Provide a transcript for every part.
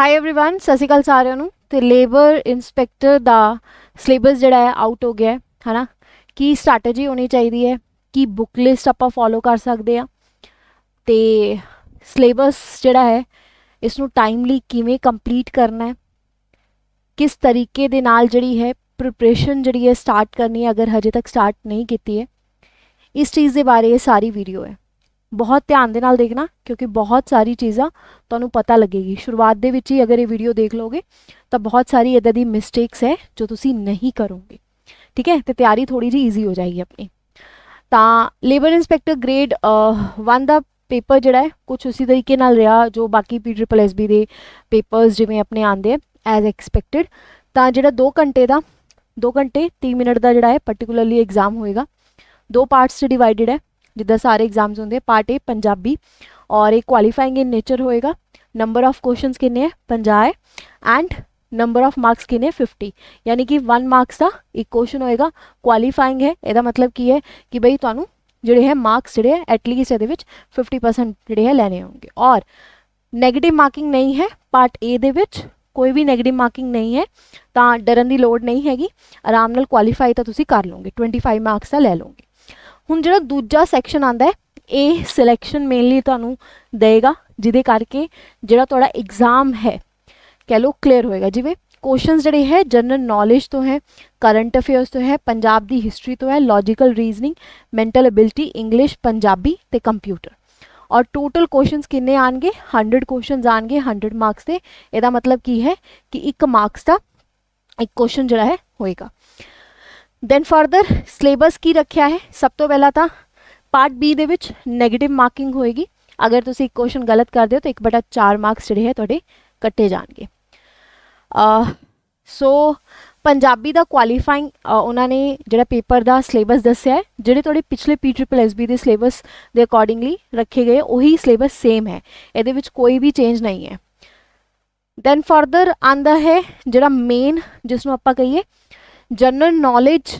high everyone ਸਤਿ ਸ਼੍ਰੀ ਅਕਾਲ ਸਾਰਿਆਂ ਨੂੰ ਤੇ ਲੇਬਰ ਇਨਸਪੈਕਟਰ ਦਾ ਸਿਲੇਬਸ ਜਿਹੜਾ ਹੈ ਆਊਟ ਹੋ ਗਿਆ ਹੈ ਹਨਾ ਕੀ ਸਟ੍ਰੈਟਜੀ ਹੋਣੀ ਚਾਹੀਦੀ ਹੈ ਕੀ ਬੁੱਕ ਲਿਸਟ ਆਪਾਂ ਫੋਲੋ ਕਰ ਸਕਦੇ ਆ ਤੇ ਸਿਲੇਬਸ ਜਿਹੜਾ ਹੈ ਇਸ ਨੂੰ ਟਾਈਮਲੀ ਕਿਵੇਂ ਕੰਪਲੀਟ ਕਰਨਾ ਹੈ ਕਿਸ ਤਰੀਕੇ ਦੇ ਨਾਲ ਜਿਹੜੀ ਹੈ ਪ੍ਰਿਪਰੇਸ਼ਨ ਜਿਹੜੀ ਹੈ ਸਟਾਰਟ ਕਰਨੀ ਹੈ ਅਗਰ ਹਜੇ ਤੱਕ ਸਟਾਰਟ ਨਹੀਂ ਕੀਤੀ ਹੈ ਇਸ ਚੀਜ਼ ਦੇ ਬਾਰੇ ਇਹ ਸਾਰੀ ਵੀਡੀਓ ਹੈ ਬਹੁਤ ਧਿਆਨ ਦੇ ਨਾਲ ਦੇਖਣਾ ਕਿਉਂਕਿ ਬਹੁਤ ਸਾਰੀ ਚੀਜ਼ਾਂ ਤੁਹਾਨੂੰ ਪਤਾ ਲੱਗੇਗੀ ਸ਼ੁਰੂਆਤ ਦੇ ਵਿੱਚ ਹੀ ਅਗਰ ਇਹ ਵੀਡੀਓ ਦੇਖ ਲੋਗੇ ਤਾਂ ਬਹੁਤ ਸਾਰੀ ਇਦਾਂ ਦੀ ਮਿਸਟੇਕਸ ਹੈ ਜੋ ਤੁਸੀਂ ਨਹੀਂ ਕਰੋਗੇ ਠੀਕ ਹੈ ਤੇ ਤਿਆਰੀ ਥੋੜੀ ਜੀ ਈਜ਼ੀ ਹੋ ਜਾਏਗੀ ਆਪਣੀ ਤਾਂ ਲੇਬਰ ਇਨਸਪੈਕਟਰ ਗ੍ਰੇਡ 1 ਦਾ ਪੇਪਰ ਜਿਹੜਾ ਹੈ ਕੁਝ ਉਸੇ ਤਰੀਕੇ ਨਾਲ ਰਿਹਾ ਜੋ ਬਾਕੀ ਪੀ ਟ੍ਰਿਪਲ ਐਸ ਬੀ ਦੇ ਪੇਪਰਸ ਜਿਵੇਂ ਆਪਣੇ ਆਂਦੇ ਐਸ ਐਕਸਪੈਕਟਿਡ ਐਕਸਪੈਕਟਡ ਤਾਂ ਜਿਹੜਾ 2 ਘੰਟੇ ਦਾ 2 ਘੰਟੇ 30 ਮਿੰਟ ਦਾ ਜਿਹੜਾ ਹੈ ਪਾਰਟਿਕੂਲਰਲੀ ਐਗਜ਼ਾਮ ਹੋਏਗਾ ਦੋ ਪਾਰਟਸ 'ਚ ਡਿਵਾਈਡਡ ਹੈ ਜਿੱਦਾਂ ਸਾਰੇ ਐਗਜ਼ਾਮਸ ਹੁੰਦੇ ਆ ਪਾਰਟ ਏ ਪੰਜਾਬੀ ਔਰ ਇਹ ਕੁਆਲੀਫਾਈਂਗ ਇਨ ਨੇਚਰ ਹੋਏਗਾ ਨੰਬਰ ਆਫ ਕੁਐਸਚਨਸ ਕਿੰਨੇ ਹੈ 50 ਐਂਡ ਨੰਬਰ ਆਫ ਮਾਰਕਸ ਕਿੰਨੇ 50 ਯਾਨੀ ਕਿ 1 ਮਾਰਕਸ ਦਾ ਇੱਕ ਕੁਐਸਚਨ ਹੋਏਗਾ ਕੁਆਲੀਫਾਈਂਗ ਹੈ ਇਹਦਾ ਮਤਲਬ ਕੀ ਹੈ ਕਿ ਬਈ ਤੁਹਾਨੂੰ ਜਿਹੜੇ ਹੈ ਮਾਰਕਸ ਜਿਹੜੇ ਹੈ ਐਟਲੀਸਟ ਇਹਦੇ ਵਿੱਚ 50% ਜਿਹੜੇ ਹੈ ਲੈਣੇ ਹੋਣਗੇ ਔਰ 네ਗੇਟਿਵ ਮਾਰਕਿੰਗ ਨਹੀਂ ਹੈ ਪਾਰਟ ਏ ਦੇ ਵਿੱਚ ਕੋਈ ਵੀ 네ਗੇਟਿਵ ਮਾਰਕਿੰਗ ਨਹੀਂ ਹੈ ਤਾਂ ਡਰਨ ਦੀ ਲੋੜ ਨਹੀਂ ਹੈਗੀ ਆਰਾਮ ਨਾਲ ਕੁਆਲੀਫਾਈ ਤਾਂ ਤੁਸੀਂ ਕਰ ਲਓਗੇ 25 ਮਾਰਕਸ ਦਾ ਲੈ ਲਓਗੇ हूँ जो दूजा सैक्शन ਆਂਦਾ है ये सिलैक्शन मेनली देगा ਦੇਗਾ करके जोड़ा थोड़ा एग्जाम है कह लो क्लीयर होएगा ਹੋਏਗਾ क्वेश्चन जोड़े है जनरल नॉलेज तो है करंट अफेयर्स तो है पंजाब की हिस्टरी तो है logical reasoning mental ability English Punjabi तो कंप्यूटर और टोटल क्वेश्चन किन्ने आएंगे हंड्रड क्वेश्चन आएंगे हंड्रड मार्क्स से यदा मतलब की है कि एक मार्क्स का एक क्वेश्चन जोड़ा है होएगा ਦੈਨ ਫਰਦਰ ਸਿਲੇਬਸ ਕੀ ਰੱਖਿਆ ਹੈ ਸਭ ਤੋਂ ਪਹਿਲਾਂ ਤਾਂ ਪਾਰਟ B ਦੇ ਵਿੱਚ 네ਗੇਟਿਵ ਮਾਰਕਿੰਗ ਹੋਏਗੀ ਅਗਰ ਤੁਸੀਂ ਇੱਕ ਕੁਐਸਚਨ ਗਲਤ ਕਰਦੇ ਹੋ ਤਾਂ 1/4 ਮਾਰਕਸ ਜਿਹੜੇ ਹੈ ਤੁਹਾਡੇ ਕੱਟੇ ਜਾਣਗੇ ਸੋ ਪੰਜਾਬੀ ਦਾ ਕੁਆਲੀਫਾਈਂਗ ਉਹਨਾਂ ਨੇ ਜਿਹੜਾ ਪੇਪਰ ਦਾ ਸਿਲੇਬਸ ਦੱਸਿਆ ਹੈ ਜਿਹੜੇ ਤੁਹਾਡੇ ਪਿਛਲੇ ਪੀ ਟ੍ਰਿਪਲ ਐਸ ਬੀ ਦੇ ਸਿਲੇਬਸ ਦੇ ਅਕੋਰਡਿੰਗਲੀ ਰੱਖੇ ਗਏ ਉਹੀ ਸਿਲੇਬਸ ਸੇਮ ਹੈ ਇਹਦੇ ਵਿੱਚ ਕੋਈ ਵੀ ਚੇਂਜ ਨਹੀਂ ਹੈ ਦੈਨ ਫਰਦਰ ਆਂਦਾ ਹੈ ਜਿਹੜਾ ਮੇਨ ਜਿਸ ਨੂੰ ਆਪਾਂ ਕਹੀਏ ਜਨਰਲ ਨੌਲੇਜ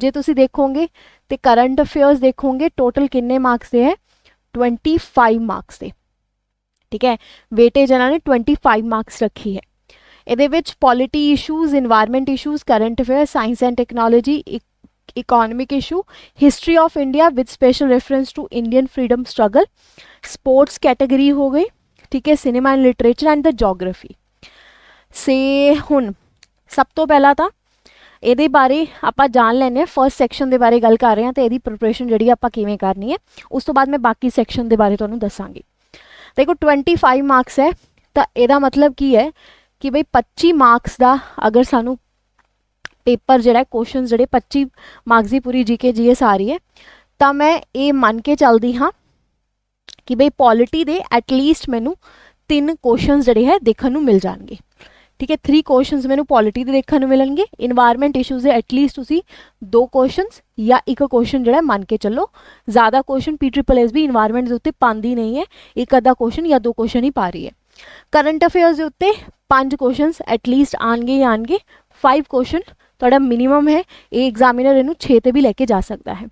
ਜੇ ਤੁਸੀਂ ਦੇਖੋਗੇ ਤੇ ਕਰੰਟ ਅਫੇਅਰਸ ਦੇਖੋਗੇ ਟੋਟਲ ਕਿੰਨੇ ਮਾਰਕਸ ਦੇ ਹੈ 25 ਮਾਰਕਸ ਦੇ ਠੀਕ ਹੈ ਵੇਟੇਜ ਇਹਨਾਂ ਨੇ 25 ਮਾਰਕਸ ਰੱਖੀ ਹੈ ਇਹਦੇ ਵਿੱਚ polity issues environment issues current affair science and technology economic issue history of India with special reference to Indian freedom struggle sports category ਹੋ ਗਈ ਠੀਕ ਹੈ cinema and literature and the geography ਸੇ ਹੁਣ ਸਭ ਤੋਂ ਪਹਿਲਾਂ ਤਾਂ ਇਹਦੇ ਬਾਰੇ ਆਪਾਂ ਜਾਣ ਲੈਨੇ ਆ ਫਰਸਟ ਸੈਕਸ਼ਨ ਦੇ ਬਾਰੇ ਗੱਲ ਕਰ ਰਹੇ ਹਾਂ ਤੇ ਇਹਦੀ ਪ੍ਰਿਪਰੇਸ਼ਨ ਜਿਹੜੀ ਆਪਾਂ ਕਿਵੇਂ ਕਰਨੀ ਹੈ ਉਸ ਤੋਂ ਬਾਅਦ ਮੈਂ ਬਾਕੀ ਸੈਕਸ਼ਨ ਦੇ ਬਾਰੇ ਤੁਹਾਨੂੰ ਦੱਸਾਂਗੀ ਦੇਖੋ 25 ਮਾਰਕਸ ਹੈ ਤਾਂ ਇਹਦਾ ਮਤਲਬ ਕੀ ਹੈ ਕਿ ਬਈ 25 ਮਾਰਕਸ ਦਾ ਅਗਰ ਸਾਨੂੰ ਪੇਪਰ ਜਿਹੜਾ ਕੁਐਸਚਨਸ ਜਿਹੜੇ 25 ਮਾਰਕਸ ਦੀ ਪੂਰੀ ਜੀਕੇ ਜੀਐਸ ਆ ਰਹੀ ਹੈ ਤਾਂ ਮੈਂ ਇਹ ਮੰਨ ਕੇ ਚੱਲਦੀ ਹਾਂ ਕਿ ਬਈ ਪੋਲਿਟੀ ਦੇ ਐਟ ਲੀਸਟ ਮੈਨੂੰ ਤਿੰਨ ਕੁਐਸਚਨਸ ਜਿਹੜੇ ਹੈ ਦੇਖਣ ਨੂੰ ਮਿਲ ਜਾਣਗੇ ठीक है थ्री क्वेश्चन मैंने पॉलिटी के देखने मिलेंगे इनवायरमेंट इशूज एटलीस्ट तुम दो क्वेश्चन या एक क्वेश्चन जोड़ा मान के चलो ज़्यादा क्वेश्चन पी ट्रिपल एस भी इनवायरमेंट के उत्ते पाती नहीं है एक अद्धा क्वेश्चन या दो क्वेश्चन ही पा रही है करंट अफेयर के उत्ते पांच क्वेश्चन एटलीस्ट आन गए या आन गए फाइव क्वेश्चन ਤੁਹਾਡਾ ਮਿਨੀਮਮ ਹੈ ਇਹ ਐਗਜ਼ਾਮੀਨਰ ਇਹਨੂੰ 6 ਤੇ ਵੀ ਲੈ ਕੇ ਜਾ ਸਕਦਾ ਹੈ